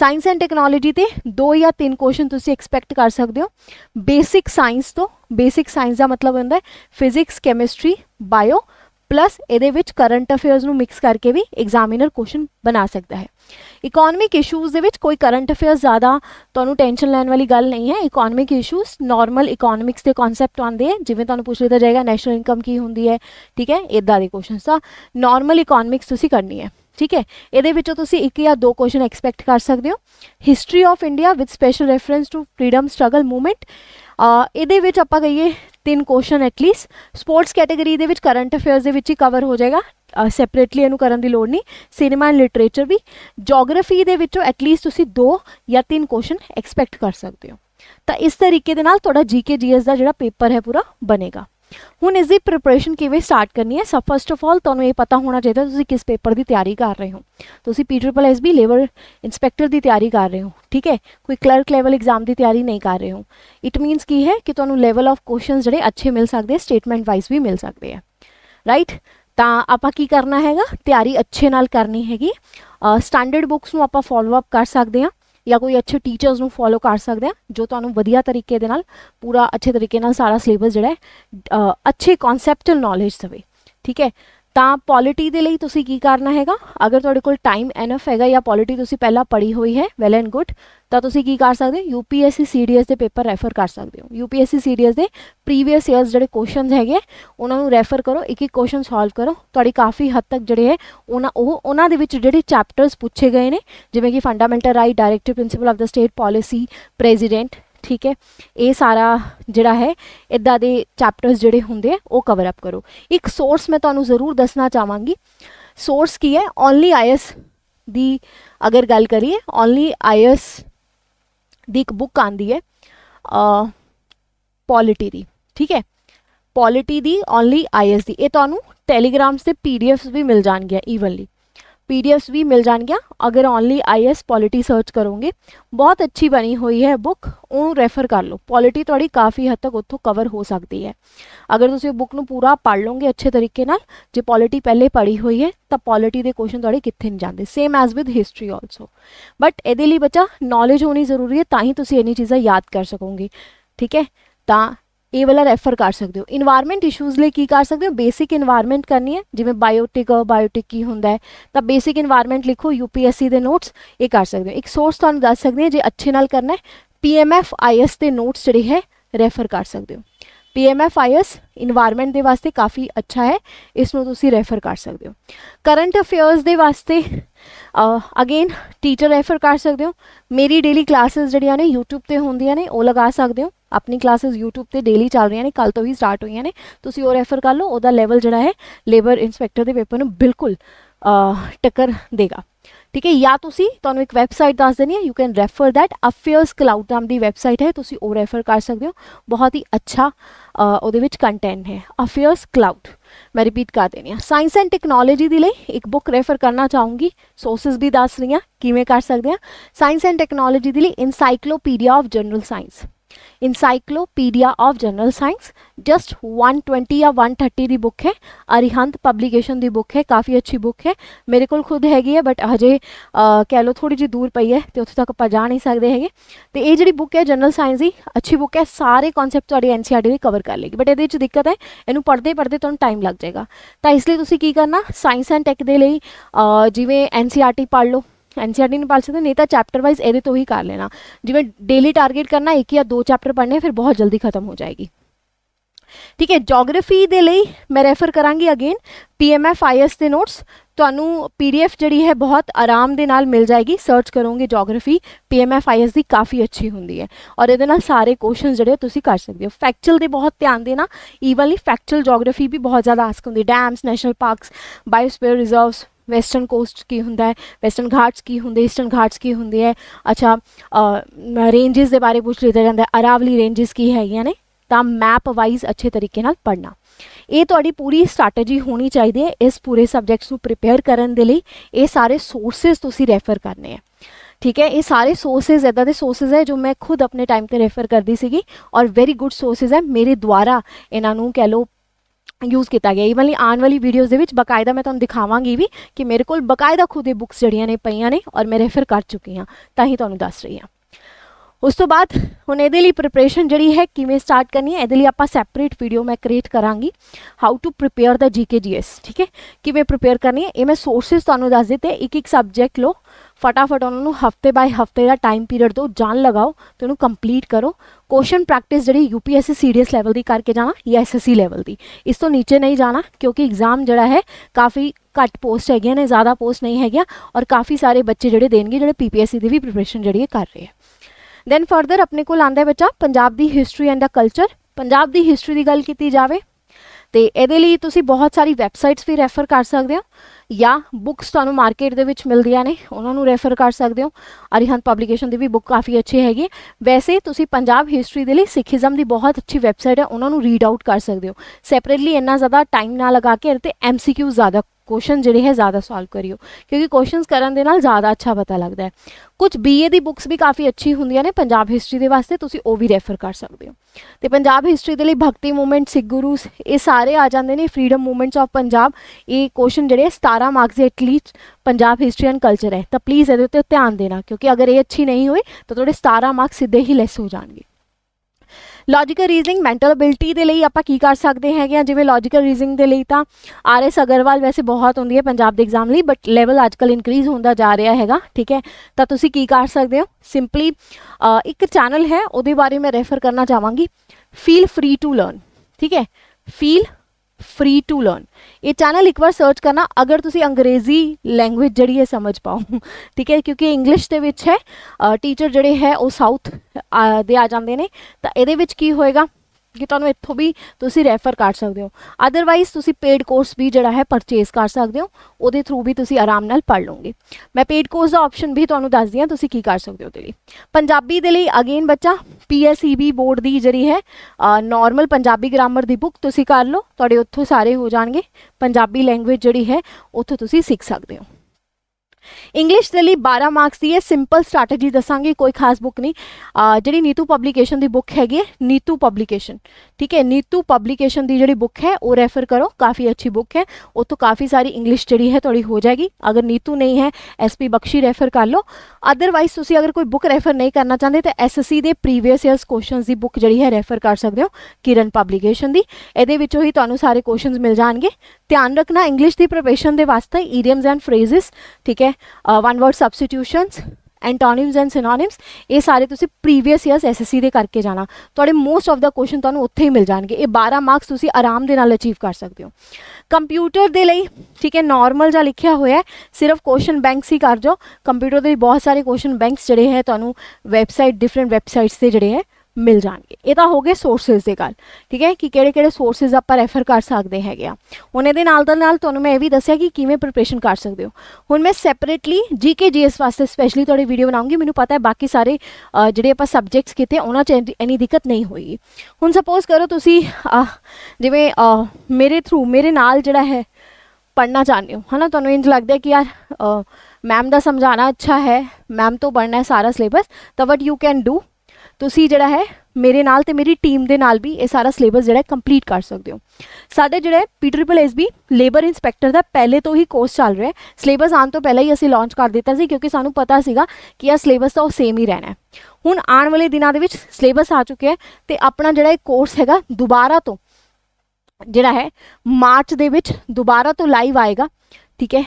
ਸਾਇੰਸ ਐਂਡ ਟੈਕਨੋਲੋਜੀ ਤੇ ਦੋ ਜਾਂ ਤਿੰਨ ਕੁਐਸਚਨ ਤੁਸੀਂ ਐਕਸਪੈਕਟ ਕਰ ਸਕਦੇ ਹੋ ਬੇਸਿਕ ਸਾਇੰਸ ਤੋਂ ਬੇਸਿਕ ਸਾਇੰਸ ਦਾ ਮਤਲਬ ਹੁੰਦਾ ਹੈ ਫਿਜ਼ਿਕਸ ਕੈਮਿਸਟਰੀ ਬਾਇਓ ਪਲੱਸ ਇਹਦੇ ਵਿੱਚ ਕਰੰਟ ਅਫੇਅਰਸ ਨੂੰ ਮਿਕਸ ਕਰਕੇ ਵੀ ਐਗਜ਼ਾਮੀਨਰ ਕੁਐਸਚਨ ਬਣਾ ਸਕਦਾ ਹੈ ਇਕਨੋਮਿਕ ਇਸ਼ੂਜ਼ ਦੇ ਵਿੱਚ ਕੋਈ ਕਰੰਟ ਅਫੇਅਰਸ ਜ਼ਿਆਦਾ ਤੁਹਾਨੂੰ ਟੈਨਸ਼ਨ ਲੈਣ ਵਾਲੀ ਗੱਲ ਨਹੀਂ ਹੈ ਇਕਨੋਮਿਕ ਇਸ਼ੂਜ਼ ਨਾਰਮਲ ਇਕਨੋਮਿਕਸ ਦੇ ਕਨਸੈਪਟ ਆਉਂਦੇ ਹੈ ਜਿਵੇਂ ਤੁਹਾਨੂੰ ਪੁੱਛ ਲਿਆ ਜਾਏਗਾ ਨੈਸ਼ਨਲ ਇਨਕਮ ਕੀ ਹੁੰਦੀ ਹੈ ਠੀਕ ਹੈ ਇਦਾਂ ਦੇ ਕੁਐਸਚਨਸ ਆ ਨਾਰਮਲ ਇਕਨੋਮਿਕਸ ਤੁਸੀਂ ਕਰਨੀ ਹੈ ਠੀਕ ਹੈ ਇਹਦੇ ਵਿੱਚੋਂ ਤੁਸੀਂ ਇੱਕ ਜਾਂ ਦੋ ਕੁਐਸਚਨ ਐਕਸਪੈਕਟ ਕਰ ਸਕਦੇ ਹੋ history of India with special reference to freedom struggle movement ਇਹਦੇ ਵਿੱਚ ਆਪਾਂ ਕਹੀਏ ਤਿੰਨ ਕੁਐਸਚਨ ਐਟਲੀਸਟ ਸਪੋਰਟਸ ਕੈਟਾਗਰੀ ਦੇ ਵਿੱਚ ਕਰੰਟ ਅਫੇਅਰਸ ਦੇ ਵਿੱਚ ਹੀ ਕਵਰ ਹੋ ਜਾਏਗਾ ਸੈਪਰੇਟਲੀ ਇਹਨੂੰ ਕਰਨ ਦੀ ਲੋੜ ਨਹੀਂ ਸਿਨੇਮਾ ਐਂਡ ਲਿਟਰੇਚਰ ਵੀ ਜੀਓਗ੍ਰਾਫੀ ਦੇ ਵਿੱਚੋਂ ਐਟਲੀਸਟ ਤੁਸੀਂ ਦੋ ਜਾਂ ਤਿੰਨ ਕੁਐਸਚਨ ਐਕਸਪੈਕਟ ਕਰ ਸਕਦੇ ਹੋ ਤਾਂ ਇਸ ਤਰੀਕੇ ਦੇ ਨਾਲ ਤੁਹਾਡਾ ਜੀਕੇ ਜੀਐਸ ਦਾ ਜਿਹੜਾ ਪੇਪਰ ਹੈ ਪੂਰਾ ਬਣੇਗਾ ਹੁਣ ਇਸ ਦੀ ਪ੍ਰੀਪਰੇਸ਼ਨ ਕਿਵੇਂ ਸਟਾਰਟ ਕਰਨੀ ਹੈ ਸਭ ਫਸਟ ਆਫ ਆਲ ਤੁਹਾਨੂੰ ਇਹ ਪਤਾ ਹੋਣਾ ਚਾਹੀਦਾ ਤੁਸੀਂ ਕਿਸ ਪੇਪਰ ਦੀ ਤਿਆਰੀ ਕਰ ਰਹੇ ਹੋ ਤੁਸੀਂ ਪੀਟਰਪਲ ਐਸਬੀ ਲੇਬਰ ਇਨਸਪੈਕਟਰ ਦੀ ਤਿਆਰੀ ਕਰ ਰਹੇ ਹੋ ਠੀਕ ਹੈ ਕੋਈ ਕਲਰਕ ਲੈਵਲ ਐਗਜ਼ਾਮ ਦੀ ਤਿਆਰੀ ਨਹੀਂ ਕਰ ਰਹੇ ਹੋ ਇਟ ਮੀਨਸ ਕੀ ਹੈ ਕਿ ਤੁਹਾਨੂੰ ਲੈਵਲ ਆਫ ਕੁਐਸਚਨਸ ਜਿਹੜੇ ਅੱਛੇ ਮਿਲ ਸਕਦੇ ਸਟੇਟਮੈਂਟ ਵਾਈਜ਼ ਵੀ ਮਿਲ ਸਕਦੇ ਆ ਰਾਈਟ ਤਾਂ ਆਪਾਂ ਕੀ ਕਰਨਾ ਹੈਗਾ ਤਿਆਰੀ ਅੱਛੇ ਨਾਲ ਕਰਨੀ ਹੈਗੀ ਸਟੈਂਡਰਡ ਬੁੱਕਸ ਨੂੰ ਆਪਾਂ ਫਾਲੋ ਅਪ ਕਰ ਸਕਦੇ ਆ ਜਾਂ ਕੋਈ ਅੱਛੇ ਟੀਚਰਸ ਨੂੰ ਫੋਲੋ ਕਰ ਸਕਦੇ ਆ ਜੋ ਤੁਹਾਨੂੰ ਵਧੀਆ ਤਰੀਕੇ ਦੇ ਨਾਲ ਪੂਰਾ ਅੱਛੇ ਤਰੀਕੇ ਨਾਲ ਸਾਰਾ ਸਿਲੇਬਸ ਜਿਹੜਾ ਹੈ ਅੱਛੇ ਕਨਸੈਪਚੁਅਲ ਨੌਲੇਜ ਦੇਵੇ ਠੀਕ ਹੈ ਤਾਂ ਪੋਲਿਟੀ ਦੇ ਲਈ ਤੁਸੀਂ ਕੀ ਕਰਨਾ ਹੈਗਾ ਅਗਰ ਤੁਹਾਡੇ ਕੋਲ ਟਾਈਮ ਐਨਫ ਹੈਗਾ ਜਾਂ ਪੋਲਿਟੀ ਤੁਸੀਂ ਪਹਿਲਾਂ ਪੜ੍ਹੀ ਹੋਈ ਹੈ ਵੈਲ ਐਂਡ ਗੁੱਡ ਤਾਂ ਤੁਸੀਂ ਕੀ ਕਰ ਸਕਦੇ ਹੋ ਯੂਪੀਐਸਸੀ ਸੀਡੀਐਸ ਦੇ ਪੇਪਰ ਰੈਫਰ ਕਰ ਸਕਦੇ ਹੋ ਯੂਪੀਐਸਸੀ ਸੀਡੀਐਸ ਦੇ ਪ੍ਰੀਵੀਅਸ ਇਅਰਸ ਜਿਹੜੇ ਕੁਐਸਚਨਸ ਹੈਗੇ ਉਹਨਾਂ ਨੂੰ ਰੈਫਰ ਕਰੋ ਇੱਕ ਇੱਕ ਕੁਐਸਚਨ ਸੋਲਵ ਕਰੋ ਤੁਹਾਡੀ ਕਾਫੀ ਹੱਦ ਤੱਕ ਜਿਹੜੇ ਹੈ ਉਹਨਾਂ ਉਹ ਉਹਨਾਂ ਦੇ ਵਿੱਚ ਜਿਹੜੇ ਚੈਪਟਰਸ ਪੁੱਛੇ ਗਏ ਨੇ ਜਿਵੇਂ ਕਿ fundamental right directive principle of the state policy president ਠੀਕ ਹੈ ਇਹ ਸਾਰਾ ਜਿਹੜਾ ਹੈ ਇਦਾਂ ਦੇ ਚੈਪਟਰਸ ਜਿਹੜੇ ਹੁੰਦੇ ਆ ਉਹ ਕਵਰ ਅਪ ਕਰੋ ਇੱਕ ਸੋਰਸ ਮੈਂ ਤੁਹਾਨੂੰ ਜ਼ਰੂਰ ਦੱਸਣਾ ਚਾਹਾਂਗੀ ਸੋਰਸ ਕੀ ਹੈ ਓਨਲੀ ਆਈਐਸ ਦੀ ਅਗਰ ਗੱਲ ਕਰੀਏ ਓਨਲੀ ਆਈਐਸ ਦੀ ਇੱਕ ਬੁੱਕ ਆਂਦੀ ਹੈ ਪੋਲਿਟੀ ਦੀ ਠੀਕ ਹੈ ਪੋਲਿਟੀ ਦੀ ਓਨਲੀ ਆਈਐਸ ਦੀ ਇਹ ਤੁਹਾਨੂੰ ਟੈਲੀਗ੍ਰਾਮਸ ਤੇ ਪੀਡੀਐਫਸ ਵੀ ਮਿਲ ਜਾਣਗੀਆਂ ਈਵਨਲੀ पीडीएफ्स भी मिल जाएंगे ਅਗਰ ਓਨਲੀ ਆਈਐਸ पॉलिटी ਸਰਚ ਕਰੋਗੇ ਬਹੁਤ ਅੱਛੀ ਬਣੀ ਹੋਈ ਹੈ ਬੁੱਕ ਉਹਨੂੰ ਰੈਫਰ ਕਰ ਲਓ ਪੋਲਿਟੀ ਤੁਹਾਡੀ ਕਾਫੀ ਹੱਦ ਤੱਕ ਉੱਥੋਂ ਕਵਰ ਹੋ ਸਕਦੀ ਹੈ ਅਗਰ ਤੁਸੀਂ ਬੁੱਕ ਨੂੰ ਪੂਰਾ ਪੜ੍ਹ ਲਓਗੇ ਅੱਛੇ ਤਰੀਕੇ ਨਾਲ ਜੇ ਪੋਲਿਟੀ ਪਹਿਲੇ ਪੜ੍ਹੀ ਹੋਈ ਹੈ ਤਾਂ ਪੋਲਿਟੀ ਦੇ ਕੁਐਸਚਨ ਤੁਹਾਡੇ ਕਿੱਥੇ ਨਹੀਂ ਜਾਂਦੇ same as with history also but ਇਹਦੇ ਲਈ ਬੱਚਾ ਨੌਲੇਜ ਹੋਣੀ ਜ਼ਰੂਰੀ ਹੈ ਤਾਂ ਹੀ ਤੁਸੀਂ ਇੰਨੀ ਚੀਜ਼ਾਂ ਯਾਦ ਕਰ ਸਕੋਗੇ ਠੀਕ ਹੈ ਤਾਂ ਇਹ ਵਾਲਾ ਰੈਫਰ ਕਰ ਸਕਦੇ ਹੋ এনवायरमेंट ਇਸ਼ੂਜ਼ ਲਈ ਕੀ ਕਰ ਸਕਦੇ ਹੋ ਬੇਸਿਕ এনवायरमेंट ਕਰਨੀ ਹੈ ਜਿਵੇਂ ਬਾਇਓਟਿਕ ਬਾਇਓਟਿਕ ਕੀ ਹੁੰਦਾ ਹੈ ਤਾਂ ਬੇਸਿਕ এনवायरमेंट ਲਿਖੋ ਯੂਪੀਐਸਸੀ ਦੇ ਨੋਟਸ ਇਹ ਕਰ ਸਕਦੇ ਹੋ ਇੱਕ ਸੋਰਸ ਤੁਹਾਨੂੰ ਦੱਸ ਸਕਦੇ ਹਾਂ ਜੇ ਅੱਛੇ ਨਾਲ ਕਰਨਾ ਹੈ ਪੀਐਮਐਫ ਆਈਐਸ ਦੇ ਨੋਟਸ ਜਿਹੜੇ ਹੈ ਰੈਫਰ ਕਰ ਸਕਦੇ ਹੋ ਪੀਐਮਐਫ ਆਈਐਸ এনवायरमेंट ਦੇ ਵਾਸਤੇ ਕਾਫੀ ਅੱਛਾ ਹੈ ਇਸ ਨੂੰ ਤੁਸੀਂ ਰੈਫਰ ਕਰ ਸਕਦੇ ਹੋ ਕਰੰਟ ਅਫੇਅਰਸ ਦੇ ਵਾਸਤੇ ਅਗੇਨ ਟੀਚਰ ਰੈਫਰ ਕਰ ਸਕਦੇ ਹੋ ਮੇਰੀ ਡੇਲੀ ਕਲਾਸਿਸ ਜਿਹੜੀਆਂ ਨੇ YouTube ਤੇ ਹੁੰਦੀਆਂ ਨੇ ਉਹ ਲਗਾ ਸਕਦੇ ਹੋ ਆਪਣੀ ਕਲਾਸਿਸ YouTube ਤੇ ਡੇਲੀ ਚੱਲ ਰਹੀਆਂ ਨੇ ਕੱਲ ਤੋਂ ਹੀ ਸਟਾਰਟ ਹੋਈਆਂ ਨੇ ਤੁਸੀਂ ਉਹ ਰੈਫਰ ਕਰ ਲਓ ਉਹਦਾ ਲੈਵਲ ਜਿਹੜਾ ਹੈ ਲੇਬਰ ਇਨਸਪੈਕਟਰ ਦੇ ਪੇਪਰ ਨੂੰ ਬਿਲਕੁਲ ਟੱਕਰ ਦੇਗਾ ਠੀਕ ਹੈ ਜਾਂ ਤੁਸੀਂ ਤੁਹਾਨੂੰ ਇੱਕ ਵੈਬਸਾਈਟ ਦੱਸ ਦੇਣੀ ਹੈ you can refer that Affairs Cloud ਨਾਮ ਦੀ ਵੈਬਸਾਈਟ ਹੈ ਤੁਸੀਂ ਉਹ ਰੈਫਰ ਕਰ ਸਕਦੇ ਹੋ ਬਹੁਤ ਹੀ ਅੱਛਾ ਉਹਦੇ ਵਿੱਚ ਕੰਟੈਂਟ ਹੈ ਅਫੇਅਰਸ ਕਲਾਉਡ ਮੈਂ ਰਿਪੀਟ ਕਰ ਦੇਣੀ ਆ ਸਾਇੰਸ ਐਂਡ ਟੈਕਨੋਲੋਜੀ ਦੇ ਲਈ ਇੱਕ ਬੁੱਕ ਰੈਫਰ ਕਰਨਾ ਚਾਹੂੰਗੀ ਸੋਰਸਸ ਵੀ ਦੱਸ ਰਹੀਆਂ ਕਿਵੇਂ ਕਰ ਸਕਦੇ ਆ ਸਾਇੰਸ ਐਂਡ ਟੈਕਨੋਲੋਜੀ ਦੇ ਲਈ encyclopedia of general science encyclopedia of general science just 120 ਜਾਂ 130 ਦੀ ਬੁੱਕ ਹੈ ਅਰਿਹੰਤ ਪਬਲੀਕੇਸ਼ਨ ਦੀ ਬੁੱਕ ਹੈ ਕਾਫੀ ਅੱਛੀ ਬੁੱਕ ਹੈ ਮੇਰੇ ਕੋਲ ਖੁਦ ਹੈਗੀ ਹੈ ਬਟ ਹਜੇ ਕਹਿ ਲੋ ਥੋੜੀ ਜੀ ਦੂਰ ਪਈ ਹੈ ਤੇ ਉੱਥੇ ਤੱਕ ਆਪਾਂ ਜਾ ਨਹੀਂ ਸਕਦੇ ਹੈਗੇ ਤੇ ਇਹ ਜਿਹੜੀ ਬੁੱਕ ਹੈ ਜਨਰਲ ਸਾਇੰਸ ਦੀ ਅੱਛੀ ਬੁੱਕ ਹੈ ਸਾਰੇ ਕਨਸੈਪਟ ਤੁਹਾਡੀ ਐਨਸੀਆਰਟੀ ਦੇ ਕਵਰ ਕਰ ਲੇਗੀ ਬਟ ਇਹਦੇ ਵਿੱਚ ਦਿੱਕਤ ਹੈ ਇਹਨੂੰ ਪੜ੍ਹਦੇ ਪੜ੍ਹਦੇ ਤੁਹਾਨੂੰ ਟਾਈਮ ਲੱਗ ਜਾਏਗਾ ਤਾਂ ਇਸ ਲਈ ਤੁਸੀਂ ਕੀ ਕਰਨਾ ਸਾਇੰਸ ਐਂਡ ਟੈਕ ਦੇ ਲਈ ਜਿਵੇਂ ਐਨਸੀਆਰਟੀ e ਪੜ੍ਹ ਲਓ ਐਨਸੀਆਰਟੀ ਨੇ ਪੜ ਸਕਦੇ ਨਹੀਂ ਤਾਂ ਚੈਪਟਰ ਵਾਈਜ਼ ਇਹਦੇ ਤੋਂ ਹੀ ਕਰ ਲੈਣਾ ਜਿਵੇਂ ਡੇਲੀ ਟਾਰਗੇਟ ਕਰਨਾ ਇੱਕ ਜਾਂ ਦੋ ਚੈਪਟਰ ਪੜਨੇ ਫਿਰ ਬਹੁਤ ਜਲਦੀ ਖਤਮ ਹੋ ਜਾਏਗੀ ਠੀਕ ਹੈ ਜੀਓਗ੍ਰਾਫੀ ਦੇ ਲਈ ਮੈਂ ਰੈਫਰ ਕਰਾਂਗੀ ਅਗੇਨ ਪੀਐਮਐਫ ਆਈਐਸ ਦੇ ਨੋਟਸ ਤੁਹਾਨੂੰ ਪੀਡੀਐਫ ਜਿਹੜੀ ਹੈ ਬਹੁਤ ਆਰਾਮ ਦੇ ਨਾਲ ਮਿਲ ਜਾਏਗੀ ਸਰਚ ਕਰੋਗੇ ਜੀਓਗ੍ਰਾਫੀ ਪੀਐਮਐਫ ਆਈਐਸ ਦੀ ਕਾਫੀ ਅੱਛੀ ਹੁੰਦੀ ਹੈ ਔਰ ਇਹਦੇ ਨਾਲ ਸਾਰੇ ਕੁਐਸਚਨ ਜਿਹੜੇ ਤੁਸੀਂ ਕਰ ਸਕਦੇ ਹੋ ਫੈਕਚੁਅਲ ਦੇ ਬਹੁਤ ਧਿਆਨ ਦੇਣਾ ਈਵਨਲੀ ਫੈਕਚੁਅਲ ਜੀਓਗ੍ਰਾਫੀ ਵੀ ਬਹੁਤ ਜ਼ਿਆਦਾ ਆਸਕ ਹੁੰਦੀ dams national parks biosphere reserves western coast ਕੀ ਹੁੰਦਾ ਹੈ ਵੈਸਟਰਨ ਘਾਟਸ ਕੀ ਹੁੰਦੇ ਈਸਟਰਨ ਘਾਟਸ ਕੀ ਹੁੰਦੇ ਹੈ ਅੱਛਾ ਰੇਂजेस ਦੇ ਬਾਰੇ ਪੁੱਛ ਲਿਆ ਜਾਂਦਾ ਹੈ ਅਰਾਵਲੀ ਰੇਂजेस ਕੀ ਹੈਗੀਆਂ ਨੇ ਤਾਂ ਮੈਪ ਵਾਈਜ਼ ਅੱਛੇ ਤਰੀਕੇ ਨਾਲ ਪੜਨਾ ਇਹ ਤੁਹਾਡੀ ਪੂਰੀ ਸਟ੍ਰੈਟਜੀ ਹੋਣੀ ਚਾਹੀਦੀ ਹੈ ਇਸ ਪੂਰੇ ਸਬਜੈਕਟਸ ਨੂੰ ਪ੍ਰਿਪੇਅਰ ਕਰਨ ਦੇ ਲਈ ਇਹ ਸਾਰੇ ਸੋਰਸਸ ਤੁਸੀਂ ਰੈਫਰ ਕਰਨੇ ਆ ਠੀਕ ਹੈ ਇਹ ਸਾਰੇ ਸੋਰਸਸ ਇਦਾਂ ਦੇ ਸੋਰਸਸ ਹੈ ਜੋ ਮੈਂ ਖੁਦ ਆਪਣੇ ਟਾਈਮ ਤੇ ਰੈਫਰ ਕਰਦੀ ਸੀਗੀ ਔਰ ਵੈਰੀ ਗੁੱਡ ਸੋਰਸਸ ਹੈ ਮੇਰੇ ਦੁਆਰਾ ਇਹਨਾਂ ਨੂੰ ਕਹਿ ਲੋ ਯੂਜ਼ ਕੀਤਾ ਗਿਆ ਈਵਨਲੀ ਆਉਣ ਵਾਲੀ ਵੀਡੀਓਜ਼ ਦੇ ਵਿੱਚ ਬਕਾਇਦਾ ਮੈਂ ਤੁਹਾਨੂੰ ਦਿਖਾਵਾਂਗੀ ਵੀ ਕਿ ਮੇਰੇ ਕੋਲ ਬਕਾਇਦਾ ਖੁਦ ਹੀ ਬੁੱਕਸ ਜਿਹੜੀਆਂ ਨੇ ਪਈਆਂ ਨੇ ਔਰ ਮੈਂ ਰੈਫਰ ਕਰ ਚੁੱਕੀ ਹਾਂ ਤਾਂ ਹੀ ਤੁਹਾਨੂੰ ਦੱਸ ਰਹੀ ਹਾਂ उस तो बाद हूँ ये प्रिपरेशन जी है किमें स्टार्ट करनी है ये आप सैपरेट भीडियो मैं क्रिएट करा how to prepare the G K G S ठीक है कि किमें प्रिपेयर करनी है ये सोर्सिज तुम दस दिए एक एक सबजैक्ट लो फटाफट उन्होंने हफ्ते बाय हफ्ते का टाइम पीरियड दो जान लगाओ तो उन्होंने कंप्लीट करो क्वेश्चन प्रैक्टिस जी U P S C C D S level की करके जाना या एस एस सी लैवल की इस तो नीचे नहीं जाना क्योंकि एग्जाम जोड़ा है काफ़ी घट पोस्ट है ज़्यादा पोस्ट नहीं है और काफ़ी सारे बच्चे जोड़े देने जो पी पी एस सी की भी प्रिपरेशन जी कर रहे हैं ਦੈਨ ਫਰਦਰ ਆਪਣੇ ਕੋਲ ਆਂਦਾ ਬੱਚਾ ਪੰਜਾਬ ਦੀ history and the culture Punjab ਦੀ ਹਿਸਟਰੀ ਦੀ ਗੱਲ ਕੀਤੀ ਜਾਵੇ ਤੇ ਇਹਦੇ ਲਈ ਤੁਸੀਂ ਬਹੁਤ ਸਾਰੀ ਵੈਬਸਾਈਟਸ ਵੀ ਰੈਫਰ ਕਰ ਸਕਦੇ ਹੋ ਜਾਂ ਬੁੱਕਸ ਤੁਹਾਨੂੰ ਮਾਰਕੀਟ ਦੇ ਵਿੱਚ ਮਿਲਦੀਆਂ ਨੇ ਉਹਨਾਂ ਨੂੰ ਰੈਫਰ ਕਰ ਸਕਦੇ ਹੋ ਅਰਿਹੰਤ ਪਬਲੀਕੇਸ਼ਨ ਦੀ ਵੀ ਬੁੱਕ ਕਾਫੀ ਅੱਛੀ ਹੈਗੀ ਵੈਸੇ ਤੁਸੀਂ ਪੰਜਾਬ ਹਿਸਟਰੀ ਦੇ ਲਈ ਸਿੱਖੀਜ਼ਮ ਦੀ ਬਹੁਤ ਅੱਛੀ ਵੈਬਸਾਈਟ ਹੈ ਉਹਨਾਂ ਨੂੰ ਰੀਡ ਆਊਟ ਕਰ ਸਕਦੇ ਹੋ ਸੈਪਰੇਟਲੀ ਇੰਨਾ ਜ਼ਿਆਦਾ ਟਾਈਮ ਨਾ ਲਗਾ ਕੇ ਤੇ ਐਮਸੀਕਿਊ ਜ਼ਿਆਦਾ ਕੁਐਸਚਨ ਜਿਹੜੇ ਹੈ ਜ਼ਿਆਦਾ ਸੋਲਵ ਕਰਿਓ ਕਿਉਂਕਿ ਕੁਐਸਚਨਸ ਕਰਨ ਦੇ ਨਾਲ ਜ਼ਿਆਦਾ ਅੱਛਾ ਪਤਾ ਲੱਗਦਾ ਹੈ ਕੁਝ ਬੀਏ ਦੀ ਬੁੱਕਸ ਵੀ ਕਾਫੀ ਅੱਛੀ ਹੁੰਦੀਆਂ ਨੇ ਪੰਜਾਬ ਹਿਸਟਰੀ ਦੇ ਵਾਸਤੇ ਤੁਸੀਂ ਉਹ ਵੀ ਰੈਫਰ ਕਰ ਸਕਦੇ ਹੋ ਤੇ ਪੰਜਾਬ ਹਿਸਟਰੀ ਦੇ ਲਈ ਭਗਤੀ ਮੂਵਮੈਂਟ ਸਿੱਖ ਗੁਰੂਸ ਇਹ ਸਾਰੇ ਆ ਜਾਂਦੇ ਨੇ ਫਰੀडम ਮੂਵਮੈਂਟਸ ਆਫ ਪੰਜਾਬ ਇਹ ਕੁਐਸਚਨ ਜਿਹੜੇ 17 ਮਾਰਕਸ ਦੇ at least Punjab history and culture ਹੈ ਤਾਂ ਪਲੀਜ਼ ਇਹਦੇ ਉੱਤੇ ਧਿਆਨ ਦੇਣਾ ਕਿਉਂਕਿ ਅਗਰ ਇਹ ਅੱਛੀ ਨਹੀਂ ਹੋਈ ਤਾਂ ਤੁਹਾਡੇ 17 ਮਾਰਕਸ ਸਿੱਧੇ ਹੀ ਲੈਸ ਹੋ ਜਾਣਗੇ ਲੌਜੀਕਲ ਰੀਜ਼ਨਿੰਗ ਮੈਂਟਲ ਅਬਿਲਟੀ ਦੇ ਲਈ ਆਪਾਂ ਕੀ ਕਰ ਸਕਦੇ ਹੈਗੇ ਆ ਜਿਵੇਂ ਲੌਜੀਕਲ ਰੀਜ਼ਨਿੰਗ ਦੇ ਲਈ ਤਾਂ ਆਰ ਐਸ ਅਗਰਵਾਲ ਵੈਸੇ ਬਹੁਤ ਹੁੰਦੀ ਹੈ ਪੰਜਾਬ ਦੇ ਐਗਜ਼ਾਮ ਲਈ ਬਟ ਲੈਵਲ ਅੱਜਕੱਲ ਇਨਕਰੀਜ਼ ਹੁੰਦਾ ਜਾ ਰਿਹਾ ਹੈਗਾ ਠੀਕ ਹੈ ਤਾਂ ਤੁਸੀਂ ਕੀ ਕਰ ਸਕਦੇ ਹੋ ਸਿੰਪਲੀ ਇੱਕ ਚੈਨਲ ਹੈ ਉਹਦੇ ਬਾਰੇ ਮੈਂ ਰੈਫਰ ਕਰਨਾ ਚਾਹਾਂਗੀ ਫੀਲ ਫ੍ਰੀ ਟੂ ਲਰਨ ਠੀਕ ਹੈ ਫੀਲ ਫ੍ਰੀ ਟੂ ਲਰਨ ਇਹ ਚੈਨਲ ਇੱਕ ਵਾਰ ਸਰਚ ਕਰਨਾ ਅਗਰ ਤੁਸੀਂ ਅੰਗਰੇਜ਼ੀ ਲੈਂਗੁਏਜ ਜਿਹੜੀ ਹੈ ਸਮਝ ਪਾਓ ਠੀਕ ਹੈ ਕਿਉਂਕਿ ਇੰਗਲਿਸ਼ ਦੇ ਵਿੱਚ ਹੈ ਟੀਚਰ ਜਿਹੜੇ ਹੈ ਉਹ ਸਾਊਥ ਦੇ ਆ ਜਾਂਦੇ ਨੇ ਤਾਂ ਇਹਦੇ ਵਿੱਚ ਕੀ ਹੋਏਗਾ ਕਿ ਤੁਹਾਨੂੰ ਇੱਥੋਂ ਵੀ ਤੁਸੀਂ ਰੈਫਰ ਕਰ ਸਕਦੇ ਹੋ ਅਦਰਵਾਈਜ਼ ਤੁਸੀਂ ਪੇਡ ਕੋਰਸ ਵੀ ਜਿਹੜਾ ਹੈ ਪਰਚੇਸ ਕਰ ਸਕਦੇ ਹੋ ਉਹਦੇ ਥਰੂ ਵੀ ਤੁਸੀਂ ਆਰਾਮ ਨਾਲ ਪੜ ਲਓਗੇ ਮੈਂ ਪੇਡ ਕੋਰਸ ਦਾ ਆਪਸ਼ਨ ਵੀ ਤੁਹਾਨੂੰ ਦੱਸ ਦਿਆਂ ਤੁਸੀਂ ਕੀ ਕਰ ਸਕਦੇ ਹੋ ਉਹਦੇ ਲਈ ਪੰਜਾਬੀ ਦੇ ਲਈ ਅਗੇਨ ਬੱਚਾ ਪੀਐਸਈਬੀ ਬੋਰਡ e ਦੀ ਜਿਹੜੀ ਹੈ ਨਾਰਮਲ ਪੰਜਾਬੀ ਗ੍ਰਾਮਰ ਦੀ ਬੁੱਕ ਤੁਸੀਂ ਕਰ ਲਓ ਤੁਹਾਡੇ ਉੱਥੋਂ ਸਾਰੇ ਹੋ ਜਾਣਗੇ ਪੰਜਾਬੀ ਲੈਂਗੁਏਜ ਜਿਹੜੀ ਹੈ ਉੱਥੋਂ ਤੁਸੀਂ ਸਿੱਖ ਸਕਦੇ ਹੋ ਇੰਗਲਿਸ਼ ਦੇ ਲਈ 12 ਮਾਰਕਸ ਦੀ ਹੈ ਸਿੰਪਲ ਸਟ੍ਰੈਟਜੀ ਦੱਸਾਂਗੇ ਕੋਈ ਖਾਸ ਬੁੱਕ ਨਹੀਂ ਜਿਹੜੀ ਨੀਤੂ ਪਬਲੀਕੇਸ਼ਨ ਦੀ ਬੁੱਕ ਹੈਗੀ ਹੈ ਨੀਤੂ ਪਬਲੀਕੇਸ਼ਨ ਠੀਕ ਹੈ ਨੀਤੂ ਪਬਲੀਕੇਸ਼ਨ ਦੀ ਜਿਹੜੀ ਬੁੱਕ ਹੈ ਉਹ ਰੈਫਰ ਕਰੋ ਕਾਫੀ ਅੱਛੀ ਬੁੱਕ ਹੈ ਉੱਥੋਂ ਕਾਫੀ ਸਾਰੀ ਇੰਗਲਿਸ਼ ਜਿਹੜੀ ਹੈ ਤੁਹਾਡੀ ਹੋ ਜਾਏਗੀ ਅਗਰ ਨੀਤੂ ਨਹੀਂ ਹੈ ਐਸਪੀ ਬਖਸ਼ੀ ਰੈਫਰ ਕਰ ਲਓ ਅਦਰਵਾਈਜ਼ ਤੁਸੀਂ ਅਗਰ ਕੋਈ ਬੁੱਕ ਰੈਫਰ ਨਹੀਂ ਕਰਨਾ ਚਾਹੁੰਦੇ ਤਾਂ ਐਸਐਸਸੀ ਦੇ ਪ੍ਰੀਵੀਅਸ ਇਅਰਸ ਕੁਐਸਚਨਸ ਦੀ ਬੁੱਕ ਜਿਹੜੀ ਹੈ ਰੈਫਰ ਕਰ ਸਕਦੇ ਹੋ ਕਿਰਨ ਪਬਲੀਕੇਸ਼ਨ ਦੀ ਇਹਦੇ ਵਿੱਚੋਂ ਹੀ ਤੁਹਾਨੂੰ ਸਾਰੇ ਕੁਐਸਚਨਸ ਮਿਲ ਜਾਣਗੇ ਧਿਆਨ ਰੱਖਣਾ ਇੰਗਲਿਸ਼ ਦੀ ਪ੍ਰੋਪੇਸ਼ਨ ਦੇ ਵਾਸਤੇ ਈਡੀਅਮਸ ਐਂਡ ਫਰੇਜ਼ਸ ਠੀਕ ਹੈ one word substitutions antonyms and synonyms ਇਹ ਸਾਰੇ ਤੁਸੀਂ ਪ੍ਰੀਵੀਅਸ ਇਅਰਸ ਐਸਐਸਸੀ ਦੇ ਕਰਕੇ ਜਾਣਾ ਤੁਹਾਡੇ ਮੋਸਟ ਆਫ ਦਾ ਕੁਐਸਚਨ ਤੁਹਾਨੂੰ ਉੱਥੇ ਹੀ ਮਿਲ ਜਾਣਗੇ ਇਹ 12 ਮਾਰਕਸ ਤੁਸੀਂ ਆਰਾਮ ਦੇ ਨਾਲ ਅਚੀਵ ਕਰ ਸਕਦੇ ਹੋ ਕੰਪਿਊਟਰ ਦੇ ਲਈ ਠੀਕ ਹੈ ਨਾਰਮਲ ਜਿਹਾ ਲਿਖਿਆ ਹੋਇਆ ਸਿਰਫ ਕੁਐਸਚਨ ਬੈਂਕਸ ਹੀ ਕਰ ਜਾਓ ਕੰਪਿਊਟਰ ਦੇ ਬਹੁਤ ਸਾਰੇ ਕੁਐਸਚਨ ਬੈਂਕਸ ਜਿਹੜੇ ਹੈ ਤੁਹਾਨੂੰ ਵੈਬਸਾਈਟ ਡਿਫਰੈਂਟ ਵੈਬਸਾਈਟਸ ਤੇ ਜਿਹੜੇ ਹੈ ਮਿਲ ਜਾਣਗੇ ਇਹ ਤਾਂ ਹੋ ਗਏ ਸੋਰਸਸ ਦੇ ਗੱਲ ਠੀਕ ਹੈ ਕਿ ਕਿਹੜੇ ਕਿਹੜੇ ਸੋਰਸਸ ਆਪਾਂ ਰੈਫਰ ਕਰ ਸਕਦੇ ਹੈਗੇ ਆ ਉਹਨੇ ਦੇ ਨਾਲ ਦਾ ਨਾਲ ਤੁਹਾਨੂੰ ਮੈਂ ਇਹ ਵੀ ਦੱਸਿਆ ਕਿ ਕਿਵੇਂ ਪ੍ਰਿਪਰੇਸ਼ਨ ਕਰ ਸਕਦੇ ਹੋ ਹੁਣ ਮੈਂ ਸੈਪਰੇਟਲੀ ਜੀਕੇ ਜੀਐਸ ਵਾਸਤੇ ਸਪੈਸ਼ਲੀ ਤੁਹਾਡੀ ਵੀਡੀਓ ਬਣਾਉਂਗੀ ਮੈਨੂੰ ਪਤਾ ਹੈ ਬਾਕੀ ਸਾਰੇ ਜਿਹੜੇ ਆਪਾਂ ਸਬਜੈਕਟਸ ਕੀਤੇ ਉਹਨਾਂ 'ਚ ਐਨੀ ਦਿੱਕਤ ਨਹੀਂ ਹੋਈ ਹੁਣ ਸਪੋਜ਼ ਕਰੋ ਤੁਸੀਂ ਜਿਵੇਂ ਮੇਰੇ ਥਰੂ ਮੇਰੇ ਨਾਲ ਜਿਹੜਾ ਹੈ ਪੜਨਾ ਚਾਹੁੰਦੇ ਹੋ ਹਨਾ ਤੁਹਾਨੂੰ ਇੰਜ ਲੱਗਦਾ ਕਿ ਯਾਰ ਮੈਮ ਦਾ ਸਮਝਾਣਾ ਅੱਛਾ ਹੈ ਮੈਮ ਤੋਂ ਪੜਨਾ ਹੈ ਸਾਰਾ ਸਿਲੇਬਸ ਤਾਂ ਵਟ ਯੂ ਕੈਨ ਡੂ ਤੁਸੀਂ ਜਿਹੜਾ ਹੈ ਮੇਰੇ ਨਾਲ ਤੇ ਮੇਰੀ ਟੀਮ ਦੇ ਨਾਲ ਵੀ ਇਹ ਸਾਰਾ ਸਿਲੇਬਸ ਜਿਹੜਾ ਕੰਪਲੀਟ ਕਰ ਸਕਦੇ ਹੋ ਸਾਡੇ ਜਿਹੜਾ P triple S B labour inspector ਦਾ ਪਹਿਲੇ ਤੋਂ ਹੀ ਕੋਰਸ ਚੱਲ ਰਿਹਾ ਹੈ ਸਿਲੇਬਸ ਆਉਣ ਤੋਂ ਪਹਿਲਾਂ ਹੀ ਅਸੀਂ ਲਾਂਚ ਕਰ ਦਿੱਤਾ ਸੀ ਕਿਉਂਕਿ ਸਾਨੂੰ ਪਤਾ ਸੀਗਾ ਕਿ ਇਹ ਸਿਲੇਬਸ ਤਾਂ ਉਹ ਸੇਮ ਹੀ ਰਹਿਣਾ ਹੈ ਹੁਣ ਆਉਣ ਵਾਲੇ ਦਿਨਾਂ ਦੇ ਵਿੱਚ ਸਿਲੇਬਸ ਆ ਚੁੱਕਿਆ ਹੈ ਤੇ ਆਪਣਾ ਜਿਹੜਾ ਇਹ ਕੋਰਸ ਹੈਗਾ ਦੁਬਾਰਾ ਤੋਂ ਜਿਹੜਾ ਹੈ ਮਾਰਚ ਦੇ ਵਿੱਚ ਦੁਬਾਰਾ ਤੋਂ ਲਾਈਵ ਆਏਗਾ ਠੀਕ ਹੈ